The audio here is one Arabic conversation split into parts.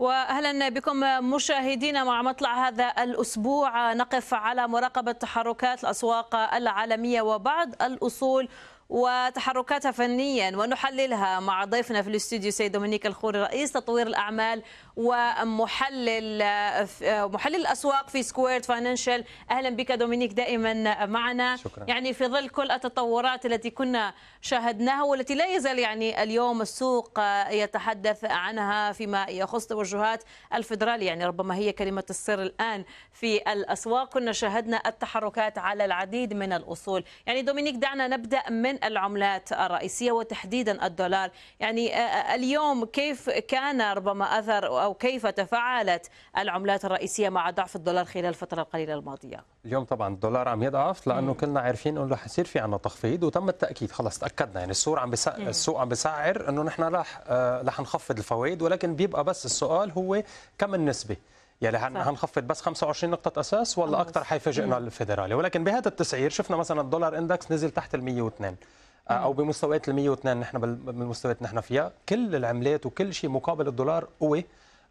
واهلا بكم مشاهدينا مع مطلع هذا الاسبوع نقف على مراقبه تحركات الاسواق العالميه وبعض الاصول وتحركاتها فنيا ونحللها مع ضيفنا في الاستوديو سيد دومينيك الخوري رئيس تطوير الاعمال ومحلل محلل الاسواق في سكويرد فاينانشال اهلا بك دومينيك دائما معنا شكرا. يعني في ظل كل التطورات التي كنا شاهدناها والتي لا يزال يعني اليوم السوق يتحدث عنها فيما يخص توجهات الفدرالي يعني ربما هي كلمه السر الان في الاسواق كنا شاهدنا التحركات على العديد من الاصول يعني دومينيك دعنا نبدا من العملات الرئيسية وتحديدا الدولار يعني آه، آه، اليوم كيف كان ربما أثر أو كيف تفاعلت العملات الرئيسية مع ضعف الدولار خلال الفترة القليلة الماضية اليوم طبعا الدولار عم يضعف لأنه كلنا عارفين أنه رح يصير في عنا تخفيض وتم التأكيد خلص تأكدنا يعني السوق عم السوق عم بسعر أنه نحن رح آه، رح نخفض الفوائد ولكن بيبقى بس السؤال هو كم النسبة يعني هنخفض بس 25 نقطه اساس ولا اكثر حيفاجئنا الفيدرالي ولكن بهذا التسعير شفنا مثلا الدولار اندكس نزل تحت ال 102 آه، او بمستويات ال 102 نحن بالمستويات نحن فيها كل العملات وكل شيء مقابل الدولار قوي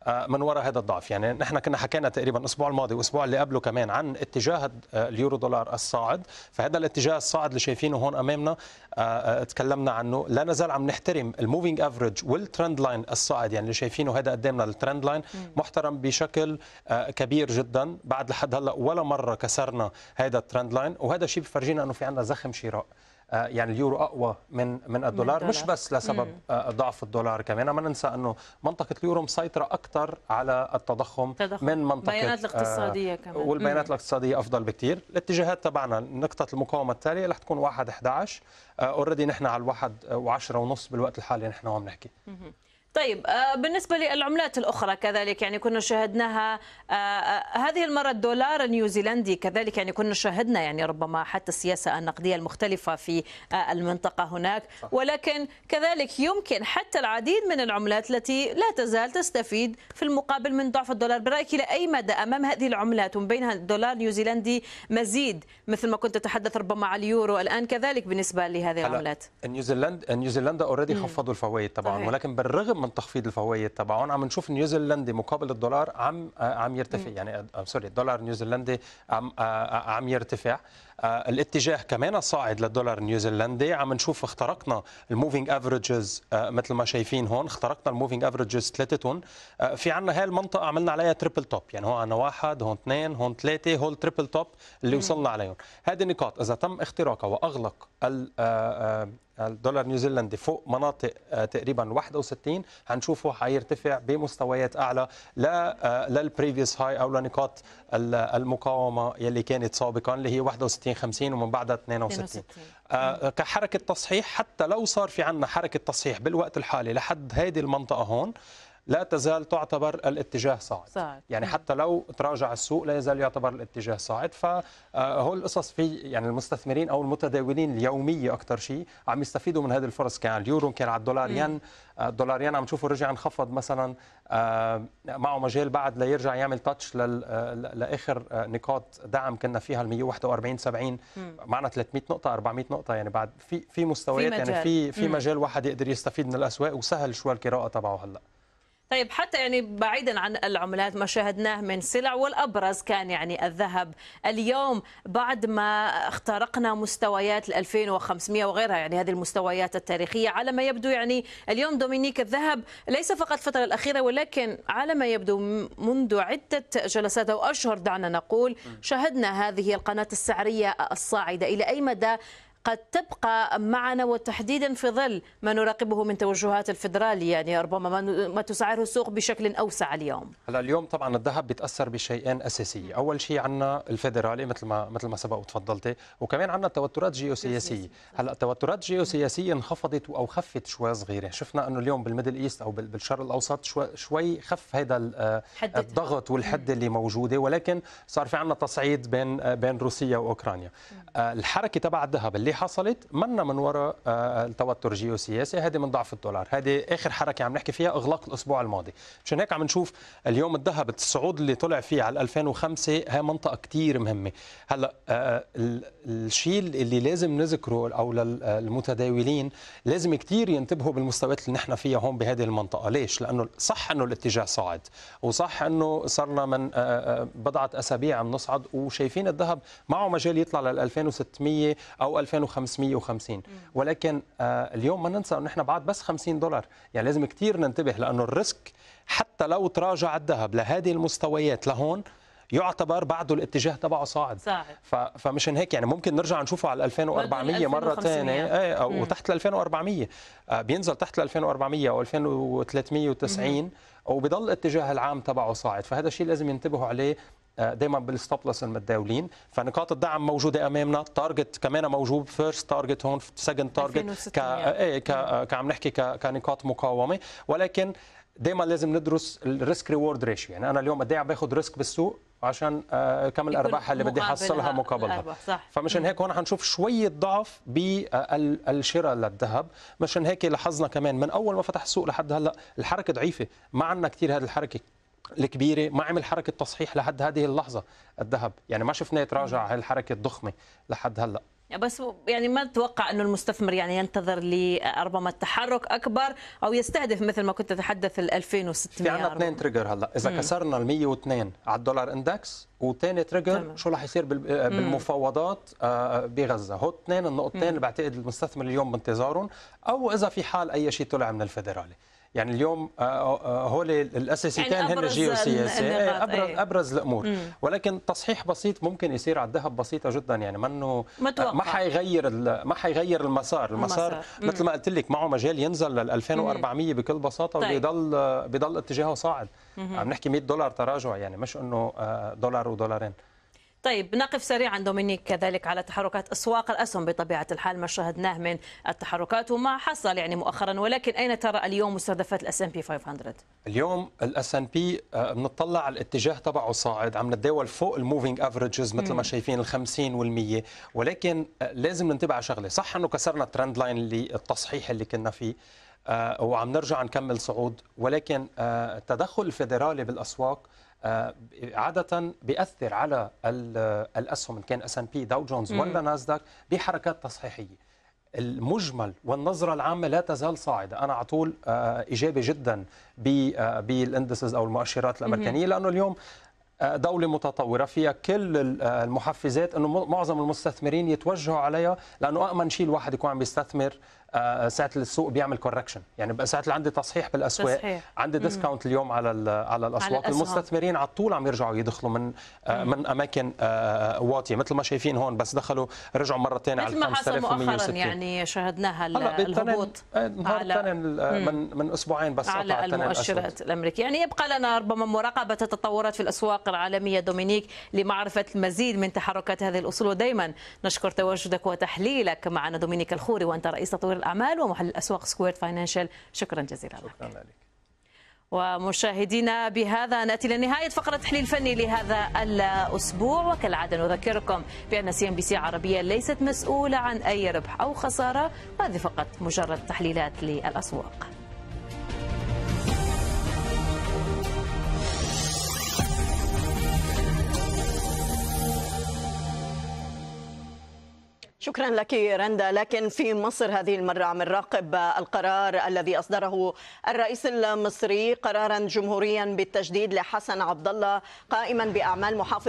آه، من وراء هذا الضعف يعني نحن كنا حكينا تقريبا الاسبوع الماضي والاسبوع اللي قبله كمان عن اتجاه اليورو دولار الصاعد فهذا الاتجاه الصاعد اللي شايفينه هون امامنا آه، آه، تكلمنا عنه لا نزال عم نحترم الموفينج افريج والترند لاين الصاعد يعني اللي شايفينه هذا قدامنا الترند لاين محترم بشكل كبير جدا بعد لحد هلا ولا مره كسرنا هذا الترند لاين وهذا الشيء بفرجينا انه في عندنا زخم شراء آه، يعني اليورو اقوى من من الدولار مش بس لسبب آه، ضعف الدولار كمان ما ننسى انه منطقه اليورو مسيطره اكثر على التضخم تضخم. من منطقه البيانات الاقتصاديه آه، كمان والبيانات الاقتصاديه افضل بكثير الاتجاهات تبعنا نقطه المقاومه التاليه رح تكون 1 11 اوريدي نحن على 1 و10 ونص بالوقت الحالي نحن عم نحكي طيب آه، بالنسبة للعملات الأخرى كذلك يعني كنا شاهدناها آه، آه، هذه المرة الدولار النيوزيلندي كذلك يعني كنا شاهدنا يعني ربما حتى السياسة النقدية المختلفة في المنطقة هناك ولكن كذلك يمكن حتى العديد من العملات التي لا تزال تستفيد في المقابل من ضعف الدولار برأيك إلى أي مدى أمام هذه العملات ومن بينها الدولار النيوزيلندي مزيد مثل ما كنت تتحدث ربما على اليورو الآن كذلك بالنسبة لهذه العملات نيوزيلندا أوريدي خفضوا الفوائد طبعا ولكن بالرغم من تخفيض الفوائد تبعهم عم نشوف نيوزيلندي مقابل الدولار عم آه، عم يرتفع يعني آه، سوري الدولار نيوزيلندي عم آه، عم يرتفع آه، الاتجاه كمان صاعد للدولار النيوزيلندي عم نشوف اخترقنا الموفينج افريجز آه، مثل ما شايفين هون اخترقنا الموفينج افريجز ثلاثه تون آه، في عنا هاي المنطقه عملنا عليها تريبل توب يعني هون عنا واحد هون اثنين هون ثلاثه هول تريبل توب اللي وصلنا عليهم هذه النقاط اذا تم اختراقها واغلق الدولار نيوزيلندي فوق مناطق تقريبا 61 هنشوفه حيرتفع بمستويات اعلى لا للبريفيوس هاي او لنقاط المقاومه يلي كانت سابقا اللي هي 61 50 50 ومن بعدها 62, 62. آه، كحركه تصحيح حتى لو صار في عندنا حركه تصحيح بالوقت الحالي لحد هذه المنطقه هون لا تزال تعتبر الاتجاه صاعد صاعد يعني نعم. حتى لو تراجع السوق لا يزال يعتبر الاتجاه صاعد فهو آه، القصص في يعني المستثمرين او المتداولين اليوميه اكثر شيء عم يستفيدوا من هذه الفرص كان على اليورو كان على الدولار ين آه، الدولار ين عم نشوفه رجع انخفض مثلا آه، معه مجال بعد ليرجع يعمل تاتش لاخر نقاط دعم كنا فيها ال 141 70 معنا 300 نقطه 400 نقطه يعني بعد في في مستويات في يعني في في مجال واحد يقدر يستفيد من الاسواق وسهل شوي القراءه تبعه هلا طيب حتى يعني بعيدا عن العملات ما شاهدناه من سلع والابرز كان يعني الذهب اليوم بعد ما اخترقنا مستويات ال 2500 وغيرها يعني هذه المستويات التاريخيه على ما يبدو يعني اليوم دومينيك الذهب ليس فقط الفتره الاخيره ولكن على ما يبدو منذ عده جلسات او اشهر دعنا نقول شاهدنا هذه القناه السعريه الصاعده الى اي مدى قد تبقى معنا وتحديدا في ظل ما نراقبه من توجهات الفدرالي يعني ربما ما تسعره السوق بشكل أوسع اليوم هلا اليوم طبعا الذهب بيتأثر بشيئين اساسيين أول شيء عندنا الفدرالي مثل ما مثل ما سبق وتفضلتي وكمان عندنا توترات جيوسياسية هلا توترات جيوسياسية انخفضت أو خفت شوي صغيرة شفنا أنه اليوم بالميدل إيست أو بالشرق الأوسط شوي, شوي خف هذا آه، الضغط والحدة اللي موجودة ولكن صار في عندنا تصعيد بين آه، بين روسيا وأوكرانيا آه، الحركة تبع الذهب اللي حصلت منا من وراء آه، آه، التوتر الجيوسياسي هذه من ضعف الدولار هذه اخر حركه عم نحكي فيها اغلاق الاسبوع الماضي مشان هيك عم نشوف اليوم الذهب الصعود اللي طلع فيه على 2005 هي منطقه كثير مهمه هلا آه، الشيء اللي لازم نذكره او للمتداولين لازم كثير ينتبهوا بالمستويات اللي نحن فيها هون بهذه المنطقه ليش لانه صح انه الاتجاه صاعد وصح انه صرنا من بضعه اسابيع عم نصعد وشايفين الذهب معه مجال يطلع لل 2600 او 2000 كانوا 550 ولكن آه، اليوم ما ننسى أن احنا بعد بس 50 دولار يعني لازم كثير ننتبه لأنه الريسك حتى لو تراجع الذهب لهذه المستويات لهون يعتبر بعده الاتجاه تبعه صاعد صاعد فمشان هيك يعني ممكن نرجع نشوفه على 2400 مره ثانيه ايه او تحت ال 2400 آه، بينزل تحت ال 2400 او 2390 وبضل الاتجاه العام تبعه صاعد فهذا الشيء لازم ينتبهوا عليه آه، دايما بالستوب لوس المتداولين فنقاط الدعم موجوده امامنا التارجت كمان موجود فيرست تارجت هون سكند تارجت ك آه، ايه آه، كعم نحكي كنقاط مقاومه ولكن دائما لازم ندرس الريسك ريورد ريشيو يعني انا اليوم قد ايه عم باخذ ريسك بالسوق عشان كم الارباح اللي بدي احصلها مقابلها فمشان هيك هون حنشوف شويه ضعف بالشراء للذهب مشان هيك لاحظنا كمان من اول ما فتح السوق لحد هلا الحركه ضعيفه ما عندنا كثير هذه الحركه الكبيره ما عمل حركه تصحيح لحد هذه اللحظه الذهب يعني ما شفنا يتراجع هالحركه الضخمه لحد هلا بس يعني ما تتوقع انه المستثمر يعني ينتظر لربما آه، التحرك اكبر او يستهدف مثل ما كنت تتحدث ال 2600 في عندنا اثنين تريجر هلا اذا مم. كسرنا ال 102 على الدولار اندكس وثاني تريجر طبعا. شو راح يصير آه، بالمفاوضات آه، بغزه هو اثنين النقطتين اللي بعتقد المستثمر اليوم بانتظارهم او اذا في حال اي شيء طلع من الفدرالي يعني اليوم آه، آه، آه، هول الاساسيتين يعني هن جيوسياسي ابرز أيه. ابرز الامور مم. ولكن تصحيح بسيط ممكن يصير على الذهب بسيطه جدا يعني منه متوقع. ما حيغير ما حيغير المسار المسار, مم. مثل ما قلت لك معه مجال ينزل لل 2400 بكل بساطه طيب. وبيضل بيضل اتجاهه صاعد مم. عم نحكي 100 دولار تراجع يعني مش انه دولار ودولارين طيب نقف سريعا دومينيك كذلك على تحركات اسواق الاسهم بطبيعه الحال ما شاهدناه من التحركات وما حصل يعني مؤخرا ولكن اين ترى اليوم مستهدفات الاس ام بي 500 اليوم الاس ام آه، بي بنطلع على الاتجاه تبعه صاعد عم نتداول فوق الموفينج افريجز مثل ما شايفين ال 50% وال 100 ولكن آه، لازم ننتبه على شغله صح انه كسرنا الترند لاين اللي التصحيح اللي كنا فيه آه، وعم نرجع نكمل صعود ولكن التدخل الفيدرالي بالاسواق آه، عادة بيأثر على الأسهم إن كان اس ان بي داو جونز ولا ناسداك بحركات تصحيحية المجمل والنظرة العامة لا تزال صاعدة أنا على طول آه، إيجابي جدا آه، بالاندسز أو المؤشرات الأمريكانية لأنه اليوم دولة متطورة فيها كل المحفزات أنه معظم المستثمرين يتوجهوا عليها لأنه أأمن شيء الواحد يكون عم يستثمر آه، ساعه السوق بيعمل كوركشن يعني بقى ساعه اللي عندي تصحيح بالاسواق تصحيح. عندي ديسكاونت اليوم على على الاسواق على المستثمرين على طول عم يرجعوا يدخلوا من آه، مم. من اماكن آه، واطيه مثل ما شايفين هون بس دخلوا رجعوا مره ثانيه على 5160 يعني شاهدناها الهبوط على من من اسبوعين بس على المؤشرات الامريكيه يعني يبقى لنا ربما مراقبه التطورات في الاسواق العالميه دومينيك لمعرفه المزيد من تحركات هذه الاصول ودائما نشكر تواجدك وتحليلك معنا دومينيك الخوري وانت رئيس تطوير الأعمال ومحلل الأسواق سكوير فاينانشال شكرا جزيلا شكرا لك شكرا لك ومشاهدينا بهذا ناتي لنهايه فقره تحليل فني لهذا الاسبوع وكالعاده نذكركم بان سي ام بي سي عربيه ليست مسؤوله عن اي ربح او خساره هذه فقط مجرد تحليلات للاسواق شكرا لك رندا لكن في مصر هذه المرة عم نراقب القرار الذي أصدره الرئيس المصري قرارا جمهوريا بالتجديد لحسن عبد الله قائما بأعمال محافظ